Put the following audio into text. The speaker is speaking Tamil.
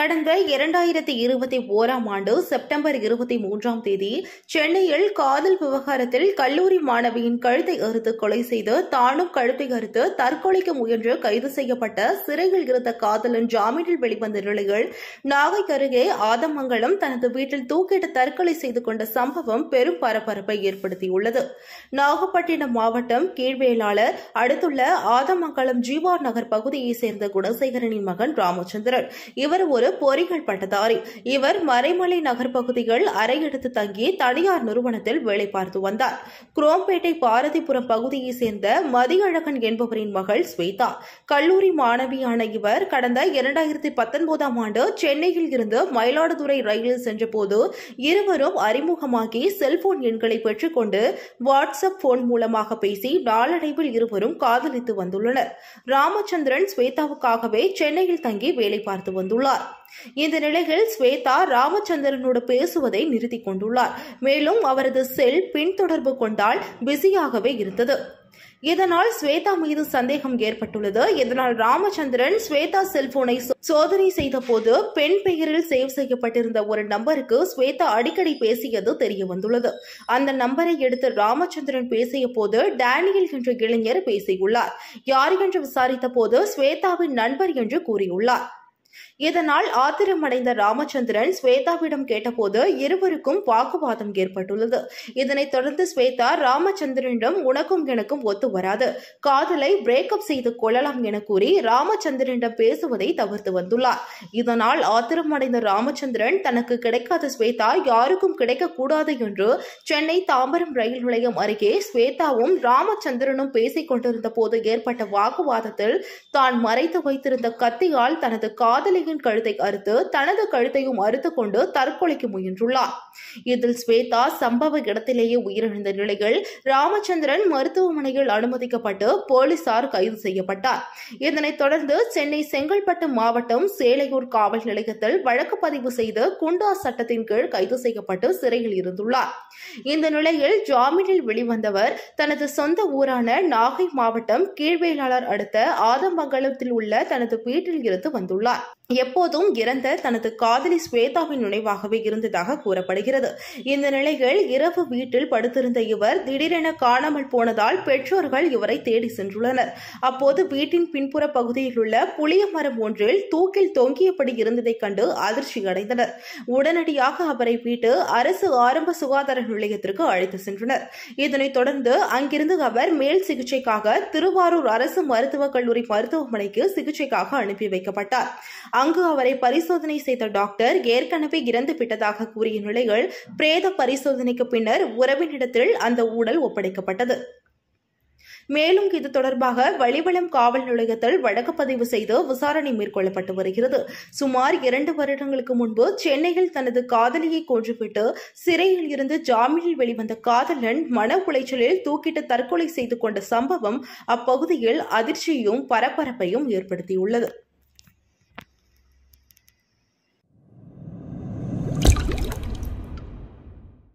கடந்த இரண்டாயிரத்தி இருபத்தி ஓராம் ஆண்டு செப்டம்பர் இருபத்தி மூன்றாம் தேதி சென்னையில் காதல் விவகாரத்தில் கல்லூரி மாணவியின் கழுத்தை அறுத்து கொலை செய்து தானும் கழுத்தை அறுத்து தற்கொலைக்கு முயன்று கைது செய்யப்பட்ட சிறையில் இருந்த காதலன் ஜாமீனில் வெளிவந்த நிலையில் நாகை அருகே ஆதமங்கலம் தனது வீட்டில் தூக்கிட்டு தற்கொலை செய்து கொண்ட சம்பவம் பெரும் பரபரப்பை ஏற்படுத்தியுள்ளது நாகப்பட்டினம் மாவட்டம் கீழ்வேளாளர் அடுத்துள்ள ஆதமங்கலம் ஜீவா நகர் பகுதியை சேர்ந்த குணசேகரனின் மகன் ராமச்சந்திரன் இவர் ஒரு பொறிகள் பட்டதாரி இவர் மறைமலை நகர் பகுதியில் அறை எடுத்து தங்கி தனியார் நிறுவனத்தில் வேலை பார்த்து வந்தார் குரோம்பேட்டை பாரதிபுரம் பகுதியை சேர்ந்த மதியழகன் என்பவரின் மகள் ஸ்வேதா கல்லூரி மாணவியான இவர் கடந்த இரண்டாயிரத்தி பத்தொன்பதாம் ஆண்டு சென்னையில் இருந்து மயிலாடுதுறை ரயிலில் சென்றபோது இருவரும் அறிமுகமாகி செல்போன் எண்களை பெற்றுக்கொண்டு வாட்ஸ்அப் போன் மூலமாக பேசி நாளடைவில் இருவரும் காதலித்து வந்துள்ளனர் ராமச்சந்திரன் ஸ்வேதாவுக்காகவே சென்னையில் தங்கி வேலை பார்த்து வந்துள்ளார் இந்த நிலையில் ஸ்வேதா ராமச்சந்திரனோடு பேசுவதை நிறுத்தி கொண்டுள்ளார் மேலும் அவரது செல் பின்தொடர்பு கொண்டால் பிஸியாகவே இருந்தது இதனால் ஸ்வேதா மீது சந்தேகம் ஏற்பட்டுள்ளது இதனால் ராமச்சந்திரன் ஸ்வேதா செல்போனை சோதனை செய்த போது பெண் பெயரில் சேவ் செய்யப்பட்டிருந்த ஒரு நம்பருக்கு ஸ்வேதா அடிக்கடி பேசியது தெரிய வந்துள்ளது அந்த நம்பரை எடுத்து ராமச்சந்திரன் பேசிய போது டேனியல் என்ற இளைஞர் பேசியுள்ளார் யார் என்று விசாரித்த போது ஸ்வேதாவின் நண்பர் என்று கூறியுள்ளார் இதனால் ஆத்திரமடைந்த ராமச்சந்திரன் ஸ்வேதாவிடம் கேட்டபோது இருவருக்கும் வாக்குவாதம் ஏற்பட்டுள்ளது இதனைத் தொடர்ந்து ஸ்வேதா ராமச்சந்திரனிடம் உனக்கும் எனக்கும் ஒத்து வராது காதலை பிரேக்கப் செய்து கொள்ளலாம் என கூறி ராமச்சந்திரனிடம் பேசுவதை தவிர்த்து வந்துள்ளார் இதனால் ஆத்திரமடைந்த ராமச்சந்திரன் தனக்கு கிடைக்காத ஸ்வேதா யாருக்கும் கிடைக்கக்கூடாது என்று சென்னை தாம்பரம் ரயில் நிலையம் அருகே ஸ்வேதாவும் ராமச்சந்திரனும் பேசிக் கொண்டிருந்த போது ஏற்பட்ட வாக்குவாதத்தில் தான் மறைத்து வைத்திருந்த கத்தியால் தனது கால் காதலியின் கழுத்தை அறுத்து தனது கழுத்தையும் அறுத்து கொண்டு தற்கொலைக்கு முயன்றுள்ளார் இதில் ஸ்வேதா சம்பவ இடத்திலேயே உயிரிழந்த நிலையில் ராமச்சந்திரன் மருத்துவமனையில் அனுமதிக்கப்பட்டு போலீசார் கைது செய்யப்பட்டார் இதனைத் தொடர்ந்து சென்னை செங்கல்பட்டு மாவட்டம் சேலையூர் காவல் நிலையத்தில் வழக்கு பதிவு செய்து குண்டா சட்டத்தின் கீழ் கைது செய்யப்பட்டு சிறையில் இருந்துள்ளார் இந்த நிலையில் ஜாமீனில் வெளிவந்தவர் தனது சொந்த ஊரான நாகை மாவட்டம் கீழ்வேளாளர் அடுத்த ஆதமங்கலத்தில் உள்ள தனது வீட்டில் இருந்து வந்துள்ளார் எப்போதும் இறந்த தனது காதலி ஸ்வேதாவின் நினைவாகவே இருந்ததாக கூறப்படுகிறது இந்த நிலையில் இரவு வீட்டில் படுத்திருந்த இவர் திடீரென காணாமல் போனதால் பெற்றோர்கள் இவரை தேடி சென்றுள்ளனர் அப்போது வீட்டின் பின்புற பகுதியில் உள்ள புளிய மரம் ஒன்றில் தூக்கில் தொங்கியபடி இருந்ததைக் கண்டு அதிர்ச்சி அடைந்தனர் உடனடியாக அவரை வீட்டு அரசு ஆரம்ப சுகாதார நிலையத்திற்கு அழைத்து சென்றனர் இதனைத் தொடர்ந்து அங்கிருந்து அவர் மேல் சிகிச்சைக்காக திருவாரூர் அரசு மருத்துவக் கல்லூரி மருத்துவமனைக்கு சிகிச்சைக்காக அனுப்பி வைக்கப்பட்டார் அங்கு அவரை பரிசோதனை செய்த டாக்டர் ஏற்கனவே இறந்து விட்டதாக கூறிய நிலையில் பிரேத பரிசோதனைக்கு பின்னர் உறவினிடத்தில் அந்த ஊடல் ஒப்படைக்கப்பட்டது மேலும் இது தொடர்பாக வழிவளம் காவல் நிலையத்தில் வழக்கு பதிவு செய்து விசாரணை மேற்கொள்ளப்பட்டு வருகிறது சுமார் இரண்டு வருடங்களுக்கு முன்பு சென்னையில் தனது காதலியை கொன்றுவிட்டு சிறையில் இருந்து ஜாமீனில் வெளிவந்த காதலன் மன உளைச்சலில் தூக்கிட்டு தற்கொலை செய்து கொண்ட சம்பவம் அப்பகுதியில் அதிர்ச்சியையும் பரபரப்பையும் ஏற்படுத்தியுள்ளது